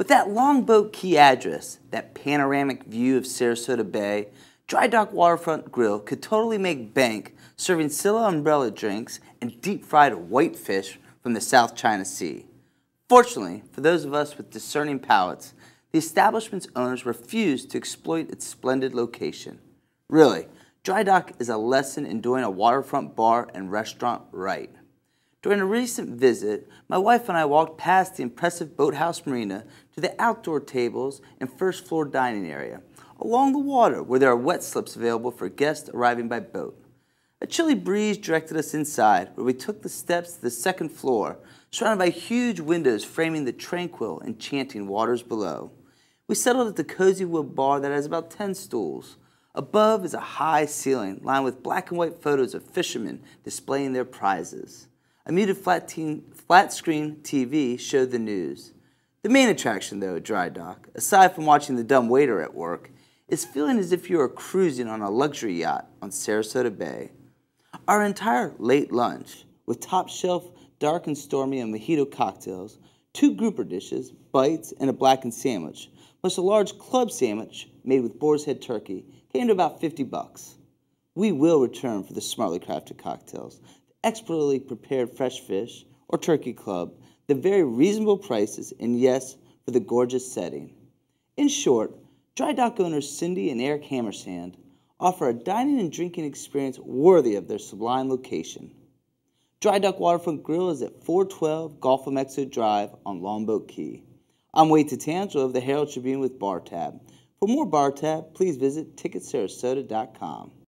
With that longboat key address, that panoramic view of Sarasota Bay, Dry Dock Waterfront Grill could totally make bank serving Scylla umbrella drinks and deep fried whitefish from the South China Sea. Fortunately, for those of us with discerning palates, the establishment's owners refused to exploit its splendid location. Really, Dry Dock is a lesson in doing a waterfront bar and restaurant right. During a recent visit, my wife and I walked past the impressive boathouse marina to the outdoor tables and first floor dining area, along the water where there are wet slips available for guests arriving by boat. A chilly breeze directed us inside, where we took the steps to the second floor, surrounded by huge windows framing the tranquil, enchanting waters below. We settled at the cozy wood bar that has about 10 stools. Above is a high ceiling lined with black and white photos of fishermen displaying their prizes. A muted flat, teen, flat screen TV showed the news. The main attraction, though, at Dry Dock, aside from watching the dumb waiter at work, is feeling as if you are cruising on a luxury yacht on Sarasota Bay. Our entire late lunch, with top shelf dark and stormy and mojito cocktails, two grouper dishes, bites, and a blackened sandwich, plus a large club sandwich made with boar's head turkey, came to about 50 bucks. We will return for the smartly crafted cocktails, expertly prepared fresh fish or turkey club, the very reasonable prices, and yes, for the gorgeous setting. In short, dry dock owners Cindy and Eric Hammersand offer a dining and drinking experience worthy of their sublime location. Dry Dock Waterfront Grill is at 412 Gulf of Mexico Drive on Longboat Key. I'm Wade Tatanzo of the Herald Tribune with Bar Tab. For more Bar Tab, please visit ticketsarasota.com.